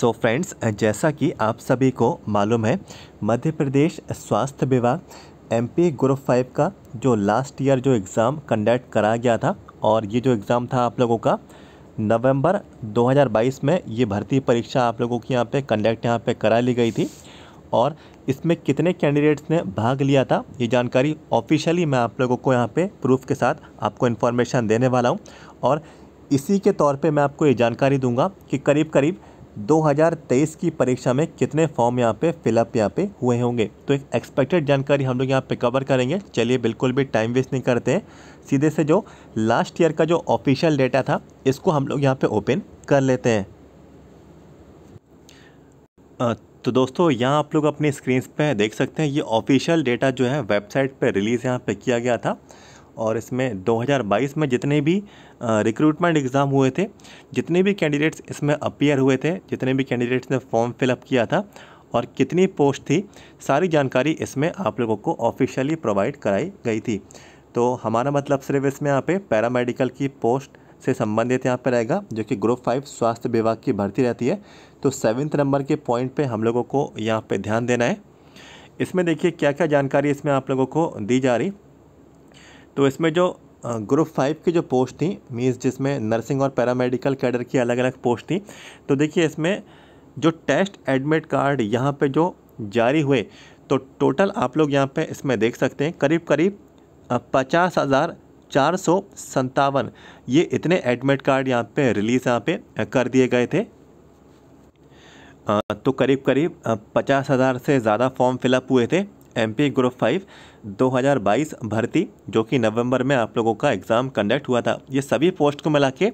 सो so friends जैसा कि आप सभी को मालूम है मध्य प्रदेश स्वास्थ्य विभाग एमपी ग्रुप फाइव का जो लास्ट ईयर जो एग्ज़ाम कंडक्ट कराया गया था और ये जो एग्ज़ाम था आप लोगों का नवंबर 2022 में ये भर्ती परीक्षा आप लोगों की यहाँ पे कंडक्ट यहाँ पे करा ली गई थी और इसमें कितने कैंडिडेट्स ने भाग लिया था ये जानकारी ऑफिशियली मैं आप लोगों को यहाँ पे प्रूफ के साथ आपको इन्फॉर्मेशन देने वाला हूँ और इसी के तौर पे मैं आपको ये जानकारी दूंगा कि करीब करीब 2023 की परीक्षा में कितने फॉर्म यहाँ पे फिलअप यहाँ पे हुए होंगे तो एक एक्सपेक्टेड जानकारी हम लोग यहाँ पे कवर करेंगे चलिए बिल्कुल भी टाइम वेस्ट नहीं करते हैं सीधे से जो लास्ट ईयर का जो ऑफिशियल डेटा था इसको हम लोग यहाँ पे ओपन कर लेते हैं तो दोस्तों यहाँ आप लोग अपनी स्क्रीन पर देख सकते हैं ये ऑफिशियल डेटा जो है वेबसाइट पर रिलीज़ यहाँ पर किया गया था और इसमें 2022 में जितने भी रिक्रूटमेंट एग्ज़ाम हुए थे जितने भी कैंडिडेट्स इसमें अपियर हुए थे जितने भी कैंडिडेट्स ने फॉर्म फिलअप किया था और कितनी पोस्ट थी सारी जानकारी इसमें आप लोगों को ऑफिशियली प्रोवाइड कराई गई थी तो हमारा मतलब सिर्फ इसमें यहाँ पे पैरामेडिकल की पोस्ट से संबंधित यहाँ पर रहेगा जो कि ग्रुप फाइव स्वास्थ्य विभाग की भर्ती रहती है तो सेवन्थ नंबर के पॉइंट पे हम लोगों को यहाँ पे ध्यान देना है इसमें देखिए क्या क्या जानकारी इसमें आप लोगों को दी जा रही तो इसमें जो ग्रुप फाइव की जो पोस्ट थी मीन्स जिसमें नर्सिंग और पैरामेडिकल कैडर की अलग अलग पोस्ट थी तो देखिए इसमें जो टेस्ट एडमिट कार्ड यहाँ पे जो जारी हुए तो टोटल आप लोग यहाँ पे इसमें देख सकते हैं करीब करीब पचास हज़ार चार सौ संतावन ये इतने एडमिट कार्ड यहाँ पे रिलीज़ यहाँ पे कर दिए गए थे तो करीब करीब पचास हज़ार से ज़्यादा फॉर्म फिलअप हुए थे एम पी ग्रुप फाइव 2022 भर्ती जो कि नवंबर में आप लोगों का एग्ज़ाम कंडक्ट हुआ था ये सभी पोस्ट को मिला के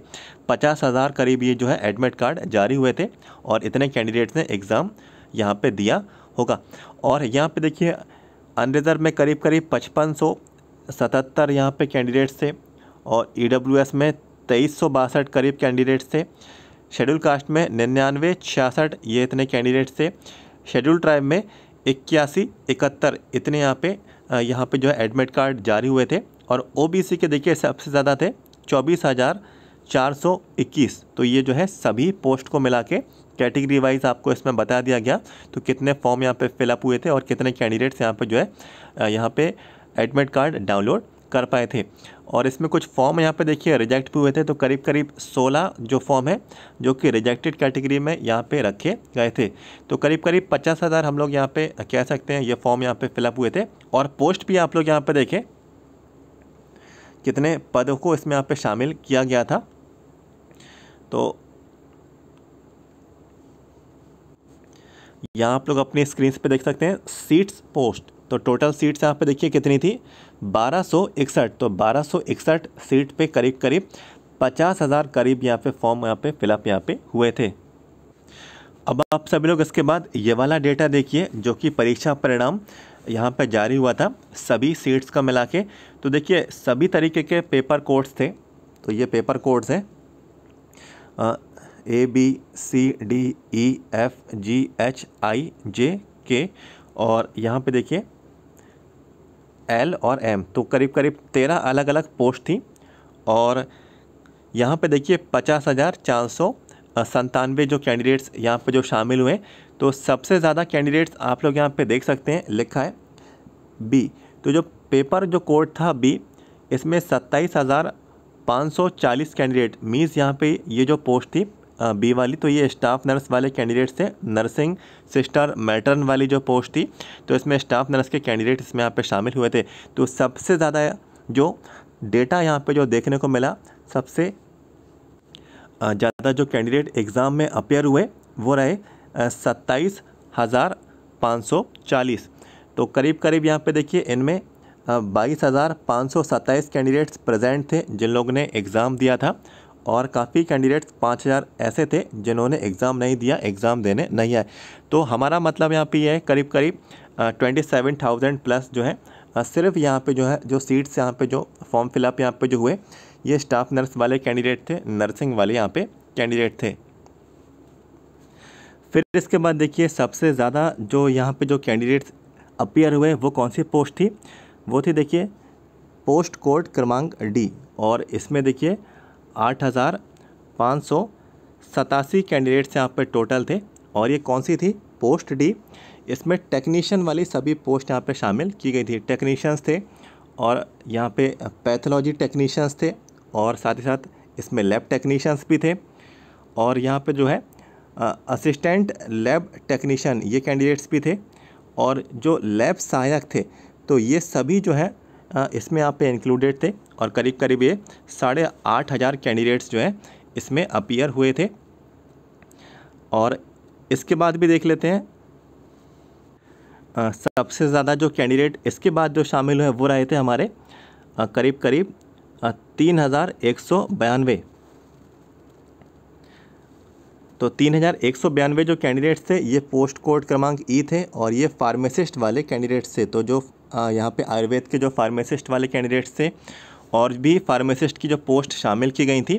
पचास हज़ार करीब ये जो है एडमिट कार्ड जारी हुए थे और इतने कैंडिडेट्स ने एग्ज़ाम यहाँ पे दिया होगा और यहाँ पे देखिए अनरिजर्व में करीब करीब पचपन सौ सतहत्तर यहाँ पर कैंडिडेट्स थे और ई e में तेईस सौ बासठ करीब कैंडिडेट्स थे शेड्यूल कास्ट में निन्यानवे छियासठ ये इतने कैंडिडेट्स थे शेड्यूल ट्राइब में इक्यासी इकहत्तर इतने यहाँ पे यहाँ पे जो है एडमिट कार्ड जारी हुए थे और ओबीसी के देखिए सबसे ज़्यादा थे चौबीस हज़ार चार सौ इक्कीस तो ये जो है सभी पोस्ट को मिला के कैटेगरी वाइज आपको इसमें बता दिया गया तो कितने फॉर्म यहाँ पे फिलअप हुए थे और कितने कैंडिडेट्स यहाँ पे जो है यहाँ पे एडमिट कार्ड डाउनलोड कर पाए थे और इसमें कुछ फॉर्म यहाँ पे देखिए रिजेक्ट भी हुए थे तो करीब करीब 16 जो फॉर्म है जो कि रिजेक्टेड कैटेगरी में यहाँ पे रखे गए थे तो करीब करीब पचास हज़ार हम लोग यहाँ पे कह सकते हैं ये फॉर्म यहाँ पे फिलअप हुए थे और पोस्ट भी आप लोग यहाँ पे देखें कितने पदों को इसमें यहाँ पर शामिल किया गया था तो यहाँ आप लोग अपनी स्क्रीन पर देख सकते हैं सीट्स पोस्ट तो टोटल सीट्स यहाँ पे देखिए कितनी थी 1261 तो 1261 सीट पे करीब करीब पचास हज़ार करीब यहाँ पे फॉर्म यहाँ पे फिलअप यहाँ पे हुए थे अब आप सभी लोग इसके बाद ये वाला डेटा देखिए जो कि परीक्षा परिणाम यहाँ पे जारी हुआ था सभी सीट्स का मिला के तो देखिए सभी तरीके के पेपर कोड्स थे तो ये पेपर कोड्स हैं A B C D E F G H I J K और यहाँ पे देखिए एल और एम तो करीब करीब तेरह अलग अलग पोस्ट थी और यहाँ पे देखिए पचास हज़ार चार सौ संतानवे जो कैंडिडेट्स यहाँ पे जो शामिल हुए तो सबसे ज़्यादा कैंडिडेट्स आप लोग यहाँ पे देख सकते हैं लिखा है बी तो जो पेपर जो कोड था बी इसमें सत्ताईस हज़ार पाँच सौ चालीस कैंडिडेट मीन्स यहाँ पे ये जो पोस्ट थी बी वाली तो ये स्टाफ नर्स वाले कैंडिडेट्स थे नर्सिंग सिस्टर मैटर्न वाली जो पोस्ट थी तो इसमें स्टाफ नर्स के कैंडिडेट इसमें यहाँ पे शामिल हुए थे तो सबसे ज़्यादा जो डेटा यहाँ पे जो देखने को मिला सबसे ज़्यादा जो कैंडिडेट एग्ज़ाम में अपेयर हुए वो रहे सत्ताईस हज़ार पाँच सौ चालीस तो करीब करीब यहाँ पे देखिए इनमें बाईस हज़ार पाँच सौ सत्ताईस कैंडिडेट्स प्रेजेंट थे जिन लोगों ने एग्ज़ाम दिया था और काफ़ी कैंडिडेट्स पाँच हज़ार ऐसे थे जिन्होंने एग्ज़ाम नहीं दिया एग्ज़ाम देने नहीं आए तो हमारा मतलब यहाँ पे ये यह है करीब करीब ट्वेंटी सेवन थाउजेंड प्लस जो है सिर्फ यहाँ पे जो है जो सीट्स यहाँ पे जो फॉर्म फिलअप यहाँ पे जो हुए ये स्टाफ नर्स वाले कैंडिडेट थे नर्सिंग वाले यहाँ पर कैंडिडेट थे फिर इसके बाद देखिए सबसे ज़्यादा जो यहाँ पर जो कैंडिडेट्स अपियर हुए वो कौन सी पोस्ट थी वो थी देखिए पोस्ट कोड क्रमांक डी और इसमें देखिए आठ हज़ार पाँच सौ सतासी कैंडिडेट्स यहाँ पर टोटल थे और ये कौन सी थी पोस्ट डी इसमें टेक्नीशियन वाली सभी पोस्ट यहाँ पे शामिल की गई थी टेक्नीशियंस थे और यहाँ पे पैथोलॉजी टेक्नीशियंस थे और साथ ही साथ इसमें लैब टेक्नीशियंस भी थे और यहाँ पे जो है असिस्टेंट लैब टेक्नीशियन ये कैंडिडेट्स भी थे और जो लैब सहायक थे तो ये सभी जो है इसमें यहाँ पे इंक्लूडेड थे और करीब करीब ये साढ़े आठ हज़ार कैंडिडेट्स जो हैं इसमें अपीयर हुए थे और इसके बाद भी देख लेते हैं आ, सबसे ज़्यादा जो कैंडिडेट इसके बाद जो शामिल हुए वो रहे थे हमारे करीब करीब तीन हज़ार एक सौ बयानवे तो तीन हज़ार एक सौ बयानवे जो कैंडिडेट्स थे ये पोस्ट कोड क्रमांक ई थे और ये फार्मेसिस्ट वाले कैंडिडेट्स थे तो जो यहाँ पे आयुर्वेद के जो फार्मेसिस्ट वाले कैंडिडेट्स थे और भी फार्मेसिस्ट की जो पोस्ट शामिल की गई थी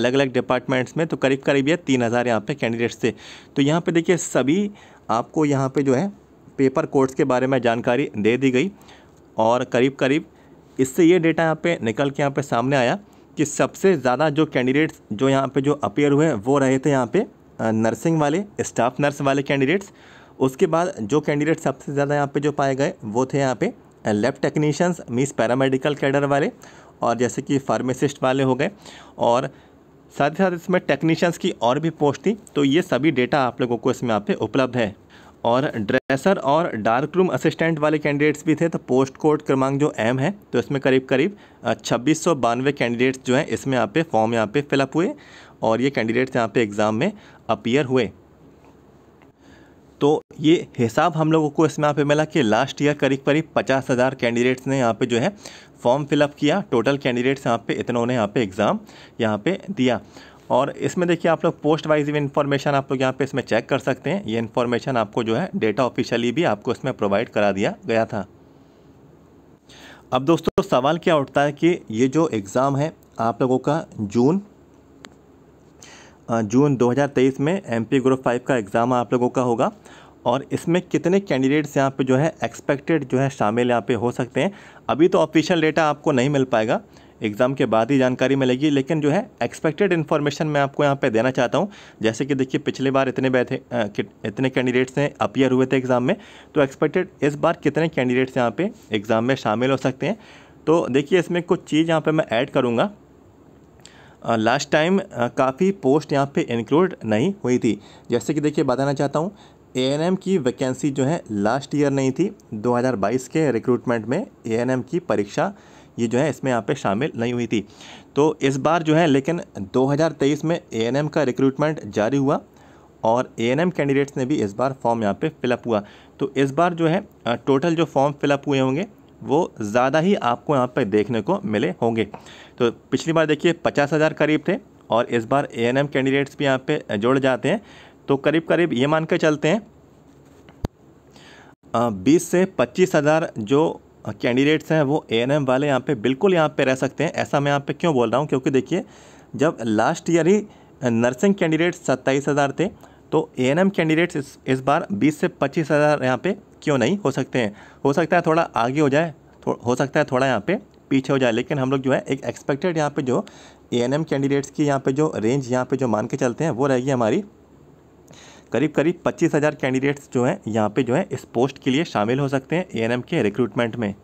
अलग अलग डिपार्टमेंट्स में तो करीब करीब यह तीन हज़ार यहाँ पर कैंडिडेट्स थे तो यहाँ पे देखिए सभी आपको यहाँ पे जो है पेपर कोर्स के बारे में जानकारी दे दी गई और करीब करीब इससे ये डेटा यहाँ पे निकल के यहाँ पे सामने आया कि सबसे ज़्यादा जो कैंडिडेट्स जो यहाँ पे जो अपेयर हुए वो रहे थे यहाँ पे नर्सिंग वाले स्टाफ नर्स वाले कैंडिडेट्स उसके बाद जो कैंडिडेट सबसे ज़्यादा यहाँ पे जो पाए गए वो थे यहाँ पे लैब टेक्नीशियंस मीस पैरामेडिकल कैडर वाले और जैसे कि फार्मेसिस्ट वाले हो गए और साथ ही साथ इसमें टेक्नीशियंस की और भी पोस्ट थी तो ये सभी डेटा आप लोगों को इसमें यहाँ पे उपलब्ध है और ड्रेसर और डार्क रूम असिस्टेंट वाले कैंडिडेट्स भी थे तो पोस्ट कोड क्रमांक जो एम है तो इसमें करीब करीब छब्बीस सौ बानवे कैंडिडेट्स जो हैं इसमें यहाँ पे फॉर्म यहाँ पे फिलअप हुए और ये कैंडिडेट्स यहाँ पे एग्ज़ाम में अपीयर हुए तो ये हिसाब हम लोगों को इसमें यहाँ पे मिला कि लास्ट ईयर करीब करीब पचास हज़ार कैंडिडेट्स ने यहाँ पे जो है फॉर्म फिलअप किया टोटल कैंडिडेट्स यहाँ पे इतना उन्हें यहाँ पे एग्ज़ाम यहाँ पे दिया और इसमें देखिए आप लोग पोस्ट वाइज भी इन्फॉर्मेशन आप लोग यहाँ पे इसमें चेक कर सकते हैं ये इन्फॉर्मेशन आपको जो है डेटा ऑफिशियली भी आपको इसमें प्रोवाइड करा दिया गया था अब दोस्तों सवाल क्या उठता है कि ये जो एग्ज़ाम है आप लोगों का जून जून 2023 में एम पी ग्रुप फाइव का एग्ज़ाम आप लोगों का होगा और इसमें कितने कैंडिडेट्स यहाँ पे जो है एक्सपेक्टेड जो है शामिल यहाँ पे हो सकते हैं अभी तो ऑफिशियल डेटा आपको नहीं मिल पाएगा एग्ज़ाम के बाद ही जानकारी मिलेगी लेकिन जो है एक्सपेक्टेड इन्फॉर्मेशन मैं आपको यहाँ पे देना चाहता हूँ जैसे कि देखिए पिछले बार इतने बैठे इतने कैंडिडेट्स ने अपियर हुए थे एग्ज़ाम में तो एक्सपेक्टेड इस बार कितने कैंडिडेट्स यहाँ पे एग्ज़ाम में शामिल हो सकते हैं तो देखिए इसमें कुछ चीज़ यहाँ पर मैं ऐड करूँगा लास्ट टाइम काफ़ी पोस्ट यहाँ पे इंक्लूड नहीं हुई थी जैसे कि देखिए बताना चाहता हूँ ए की वैकेंसी जो है लास्ट ईयर नहीं थी 2022 के रिक्रूटमेंट में ए की परीक्षा ये जो है इसमें यहाँ पे शामिल नहीं हुई थी तो इस बार जो है लेकिन 2023 में ए का रिक्रूटमेंट जारी हुआ और ए कैंडिडेट्स ने भी इस बार फॉर्म यहाँ पे फिलअप हुआ तो इस बार जो है टोटल जो फॉर्म फिलअप हुए होंगे वो ज़्यादा ही आपको यहाँ पर देखने को मिले होंगे तो पिछली बार देखिए पचास हज़ार करीब थे और इस बार ए एन एम कैंडिडेट्स भी यहाँ पे जोड़ जाते हैं तो करीब करीब ये मान कर चलते हैं बीस से पच्चीस हज़ार जो कैंडिडेट्स हैं वो ए एन एम वाले यहाँ पे बिल्कुल यहाँ पे रह सकते हैं ऐसा मैं यहाँ पे क्यों बोल रहा हूँ क्योंकि देखिए जब लास्ट ईयर ही नर्सिंग कैंडिडेट्स सत्ताईस हज़ार थे तो ए कैंडिडेट्स इस, इस बार बीस से पच्चीस हज़ार यहाँ पर क्यों नहीं हो सकते हैं हो सकता है थोड़ा आगे हो जाए हो सकता है थोड़ा यहाँ पर पीछे हो जाए लेकिन हम लोग जो है एक एक्सपेक्टेड यहाँ पर जो ए एन एम कैंडिडेट्स की यहाँ पर जो रेंज यहाँ पर जो मान के चलते हैं वो रहेगी हमारी करीब करीब पच्चीस हज़ार कैंडिडेट्स जो हैं यहाँ पे जो है इस पोस्ट के लिए शामिल हो सकते हैं ए एन एम के रिक्रूटमेंट में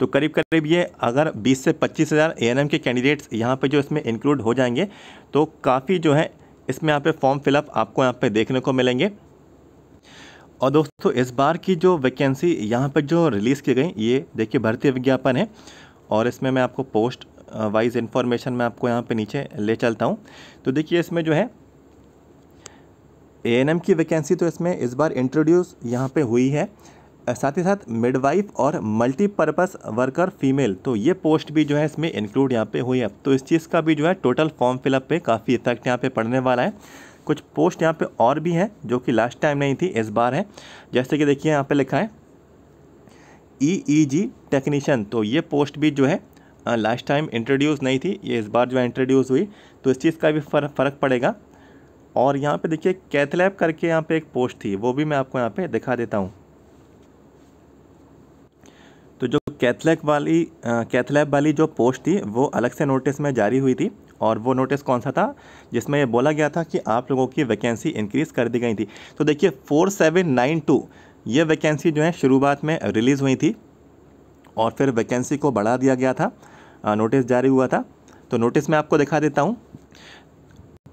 तो करीब करीब ये अगर 20 से पच्चीस हज़ार ए एन एम के कैंडिडेट्स यहाँ पे जो इसमें इंक्लूड हो जाएंगे तो काफ़ी जो है इसमें यहाँ पे फॉर्म फिलअप आपको यहाँ पे देखने को मिलेंगे और दोस्तों इस बार की जो वैकेंसी यहाँ पर जो रिलीज़ की गई ये देखिए भर्ती विज्ञापन है और इसमें मैं आपको पोस्ट वाइज इन्फॉर्मेशन मैं आपको यहाँ पे नीचे ले चलता हूँ तो देखिए इसमें जो है ए की वैकेंसी तो इसमें इस बार इंट्रोड्यूस यहाँ पे हुई है साथ ही साथ मिडवाइफ और मल्टीपर्पज़ वर्कर फीमेल तो ये पोस्ट भी जो है इसमें इंक्लूड यहाँ पे हुई है तो इस चीज़ का भी जो है टोटल फॉर्म फिलअप पे काफ़ी इफेक्ट यहाँ पे पड़ने वाला है कुछ पोस्ट यहाँ पे और भी हैं जो कि लास्ट टाइम नहीं थी इस बार है जैसे कि देखिए यहाँ पे लिखा है ई ई जी टेक्नीशियन तो ये पोस्ट भी जो है लास्ट टाइम इंट्रोड्यूस नहीं थी ये इस बार जो है इंट्रोड्यूस हुई तो इस चीज़ का भी फर फ़र्क पड़ेगा और यहाँ पे देखिए कैथलैब करके यहाँ पे एक पोस्ट थी वो भी मैं आपको यहाँ पे दिखा देता हूँ कैथलैक वाली कैथलैब वाली जो पोस्ट थी वो अलग से नोटिस में जारी हुई थी और वो नोटिस कौन सा था जिसमें ये बोला गया था कि आप लोगों की वैकेंसी इंक्रीज़ कर दी गई थी तो देखिए फोर सेवन नाइन टू ये वैकेंसी जो है शुरुआत में रिलीज़ हुई थी और फिर वैकेंसी को बढ़ा दिया गया था नोटिस जारी हुआ था तो नोटिस मैं आपको दिखा देता हूँ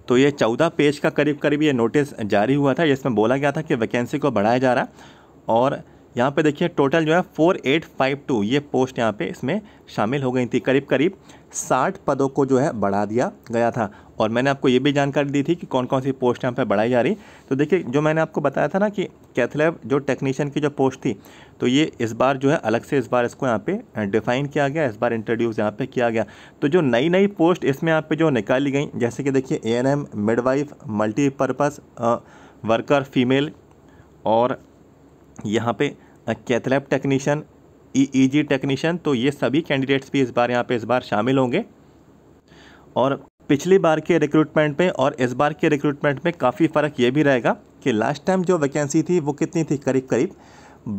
तो ये चौदह पेज का करीब करीब ये नोटिस जारी हुआ था जिसमें बोला गया था कि वैकेंसी को बढ़ाया जा रहा और यहाँ पे देखिए टोटल जो है फोर एट फाइव टू ये पोस्ट यहाँ पे इसमें शामिल हो गई थी करीब करीब साठ पदों को जो है बढ़ा दिया गया था और मैंने आपको ये भी जानकारी दी थी कि कौन कौन सी पोस्ट यहाँ पे बढ़ाई जा रही तो देखिए जो मैंने आपको बताया था ना कि कैथलेब जो टेक्नीशियन की जो पोस्ट थी तो ये इस बार जो है अलग से इस बार इसको यहाँ पे डिफ़ाइन किया गया इस बार इंट्रोड्यूस यहाँ पर किया गया तो जो नई नई पोस्ट इसमें यहाँ पर जो निकाली गई जैसे कि देखिए A N M midwife multipurpose worker female और यहाँ पे cath lab technician E e G e technician तो ये सभी कैंडिडेट्स भी इस बार यहाँ पे इस बार शामिल होंगे और पिछली बार के रिक्रूटमेंट में और इस बार के रिक्रूटमेंट में काफ़ी फ़र्क ये भी रहेगा कि लास्ट टाइम जो वैकेंसी थी वो कितनी थी करीब करीब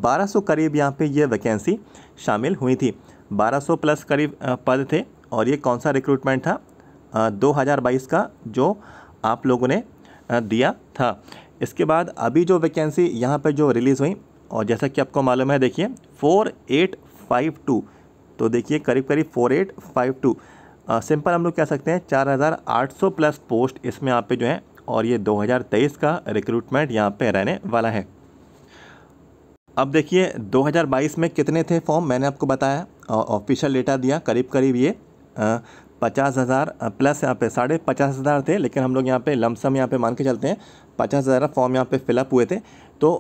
1200 करीब यहाँ पे ये वैकेंसी शामिल हुई थी 1200 प्लस करीब पद थे और ये कौन सा रिक्रूटमेंट था 2022 का जो आप लोगों ने दिया था इसके बाद अभी जो वैकेंसी यहाँ पर जो रिलीज़ हुई और जैसा कि आपको मालूम है देखिए फोर एट फाइव टू तो देखिए करीब करीब four eight five two simple हम लोग कह सकते हैं चार हज़ार आठ सौ प्लस पोस्ट इसमें यहाँ पे जो है और ये दो हज़ार तेईस का रिक्रूटमेंट यहाँ पे रहने वाला है अब देखिए दो हज़ार बाईस में कितने थे फॉर्म मैंने आपको बताया ऑफिशियल डेटा दिया करीब करीब ये पचास हज़ार प्लस यहाँ पे साढ़े पचास हज़ार थे लेकिन हम लोग यहाँ पे लमसम यहाँ पे मान के चलते हैं पचास हज़ार फॉर्म यहाँ पे फिलअप हुए थे तो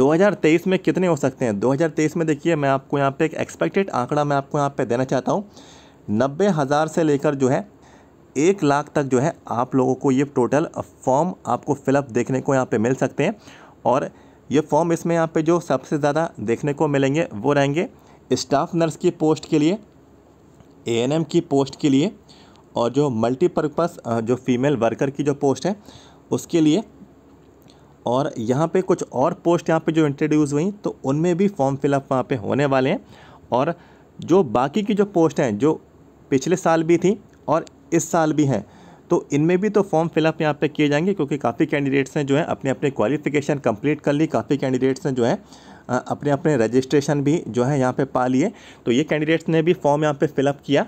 2023 में कितने हो सकते हैं 2023 में देखिए मैं आपको यहाँ पे एक एक्सपेक्टेड आंकड़ा मैं आपको यहाँ पे देना चाहता हूँ नब्बे हज़ार से लेकर जो है एक लाख तक जो है आप लोगों को ये टोटल फॉर्म आपको फिलअप देखने को यहाँ पर मिल सकते हैं और ये फॉर्म इसमें यहाँ पर जो सबसे ज़्यादा देखने को मिलेंगे वो रहेंगे स्टाफ नर्स की पोस्ट के लिए ए की पोस्ट के लिए और जो मल्टीपर्पज़ जो फीमेल वर्कर की जो पोस्ट है उसके लिए और यहाँ पे कुछ और पोस्ट यहाँ पे जो इंट्रोड्यूस हुई तो उनमें भी फॉर्म फिलअप वहाँ पे होने वाले हैं और जो बाकी की जो पोस्ट हैं जो पिछले साल भी थी और इस साल भी हैं तो इनमें भी तो फॉर्म फिलअप यहाँ पे किए जाएंगे क्योंकि काफ़ी कैंडिडेट्स ने जो है अपने अपने क्वालिफिकेशन कंप्लीट कर ली काफ़ी कैंडिडेट्स ने जो है अपने अपने रजिस्ट्रेशन भी जो है यहाँ पे पा लिए तो ये कैंडिडेट्स ने भी फॉर्म यहाँ पे फिलअप किया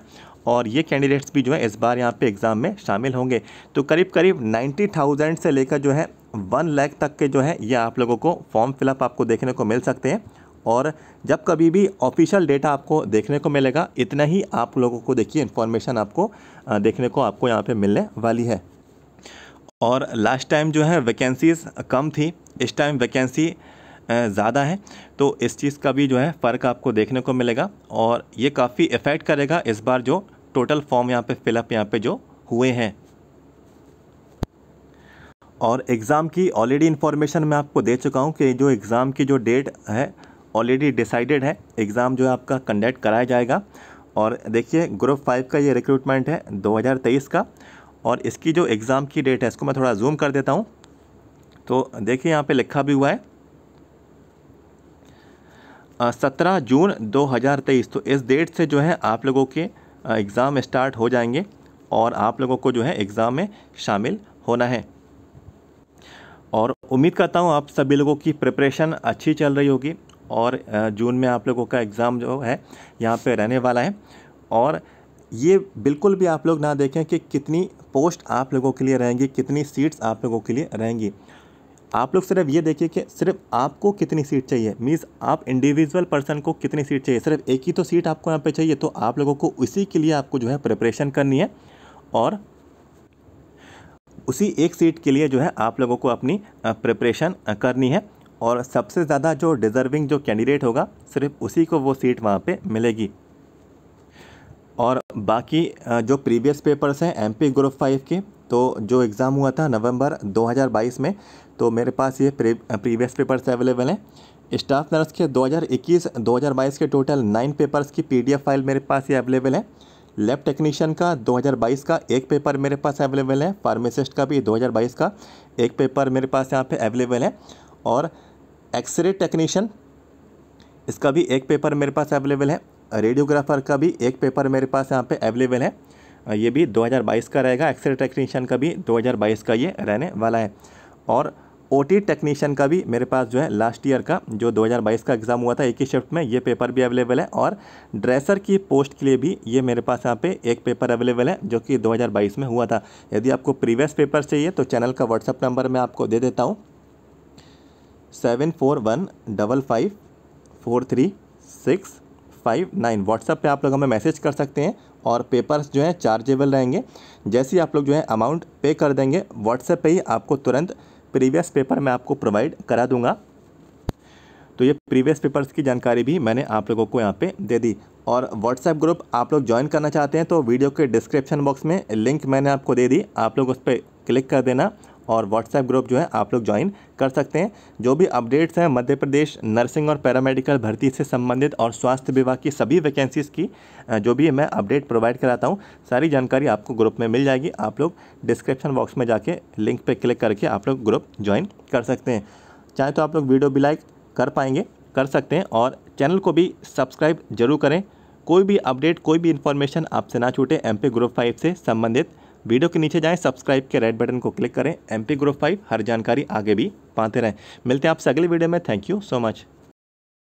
और ये कैंडिडेट्स भी जो है इस बार यहाँ पे एग्ज़ाम में शामिल होंगे तो करीब करीब नाइन्टी थाउजेंड से लेकर जो है वन लैख तक के जो है ये आप लोगों को फॉर्म फिलअप आपको देखने को मिल सकते हैं और जब कभी भी ऑफिशियल डेटा आपको देखने को मिलेगा इतना ही आप लोगों को देखिए इन्फॉर्मेशन आपको देखने को आपको यहाँ पर मिलने वाली है और लास्ट टाइम जो है वैकेंसीज़ कम थी इस टाइम वैकेंसी ज़्यादा हैं तो इस चीज़ का भी जो है फ़र्क आपको देखने को मिलेगा और ये काफ़ी इफ़ेक्ट करेगा इस बार जो टोटल फॉर्म यहाँ पे फिलअप यहाँ पे जो हुए हैं और एग्ज़ाम की ऑलरेडी इन्फॉर्मेशन मैं आपको दे चुका हूँ कि जो एग्ज़ाम की जो डेट है ऑलरेडी डिसाइडेड है एग्ज़ाम जो है आपका कंडक्ट कराया जाएगा और देखिए ग्रुप फाइव का ये रिक्रूटमेंट है 2023 का और इसकी जो एग्ज़ाम की डेट है इसको मैं थोड़ा जूम कर देता हूँ तो देखिए यहाँ पे लिखा भी हुआ है सत्रह जून दो हज़ार तेईस तो इस डेट से जो है आप लोगों के एग्ज़ाम स्टार्ट हो जाएंगे और आप लोगों को जो है एग्ज़ाम में शामिल होना है और उम्मीद करता हूँ आप सभी लोगों की प्रिपरेशन अच्छी चल रही होगी और जून में आप लोगों का एग्ज़ाम जो है यहाँ पे रहने वाला है और ये बिल्कुल भी आप लोग ना देखें कि कितनी पोस्ट आप लोगों के लिए रहेंगी कितनी सीट्स आप लोगों के लिए रहेंगी आप लोग सिर्फ ये देखिए कि सिर्फ आपको कितनी सीट चाहिए मीन्स आप इंडिविजुअल पर्सन को कितनी सीट चाहिए सिर्फ एक ही तो सीट आपको यहाँ पे चाहिए तो आप लोगों को उसी के लिए आपको जो है प्रिपरेशन करनी है और उसी एक सीट के लिए जो है आप लोगों को अपनी प्रिपरेशन करनी है और सबसे ज़्यादा जो डिज़र्विंग जो कैंडिडेट होगा सिर्फ उसी को वो सीट वहाँ पर मिलेगी और बाकी जो प्रीवियस पेपर्स हैं एमपी ग्रुप फाइव के तो जो एग्ज़ाम हुआ था नवंबर 2022 में तो मेरे पास ये प्रीवियस पेपर्स अवेलेबल हैं स्टाफ नर्स के 2021 2022 के टोटल नाइन पेपर्स की पीडीएफ फाइल मेरे पास ये अवेलेबल है लैब टेक्नीशियन का 2022 का एक पेपर मेरे पास अवेलेबल है फार्मासिस्ट का भी 2022 का एक पेपर मेरे पास यहाँ पे अवेलेबल है और एक्सरे टेक्नीशियन इसका भी एक पेपर मेरे पास अवेलेबल है रेडियोग्राफर का भी एक पेपर मेरे पास यहाँ पर अवेलेबल है ये भी 2022 का रहेगा एक्सरे टेक्नीशियन का भी 2022 का ये रहने वाला है और ओ टेक्नीशियन का भी मेरे पास जो है लास्ट ईयर का जो 2022 का एग्ज़ाम हुआ था एक ही शिफ्ट में ये पेपर भी अवेलेबल है और ड्रेसर की पोस्ट के लिए भी ये मेरे पास यहाँ पे एक पेपर अवेलेबल है जो कि 2022 में हुआ था यदि आपको प्रीवियस पेपर चाहिए तो चैनल का व्हाट्सअप नंबर मैं आपको दे देता हूँ seven four one double five four three six five nine WhatsApp पर आप लोग हमें मैसेज कर सकते हैं और पेपर्स जो हैं चार्जेबल रहेंगे जैसे ही आप लोग जो है अमाउंट पे कर देंगे व्हाट्सएप पे ही आपको तुरंत प्रीवियस पेपर मैं आपको प्रोवाइड करा दूंगा तो ये प्रीवियस पेपर्स की जानकारी भी मैंने आप लोगों को यहाँ पे दे दी और व्हाट्सएप ग्रुप आप लोग ज्वाइन करना चाहते हैं तो वीडियो के डिस्क्रिप्शन बॉक्स में लिंक मैंने आपको दे दी आप लोग उस पर क्लिक कर देना और व्हाट्सएप ग्रुप जो है आप लोग ज्वाइन कर सकते हैं जो भी अपडेट्स हैं मध्य प्रदेश नर्सिंग और पैरामेडिकल भर्ती से संबंधित और स्वास्थ्य विभाग की सभी वैकेंसीज़ की जो भी मैं अपडेट प्रोवाइड कराता हूँ सारी जानकारी आपको ग्रुप में मिल जाएगी आप लोग डिस्क्रिप्शन बॉक्स में जाके लिंक पर क्लिक करके आप लोग ग्रुप ज्वाइन कर सकते हैं चाहे तो आप लोग वीडियो भी लाइक कर पाएंगे कर सकते हैं और चैनल को भी सब्सक्राइब जरूर करें कोई भी अपडेट कोई भी इन्फॉर्मेशन आपसे ना छूटे एम ग्रुप फाइव से संबंधित वीडियो के नीचे जाएं सब्सक्राइब के रेड बटन को क्लिक करें एमपी ग्रुप फाइव हर जानकारी आगे भी पाते रहें मिलते हैं आपसे अगली वीडियो में थैंक यू सो मच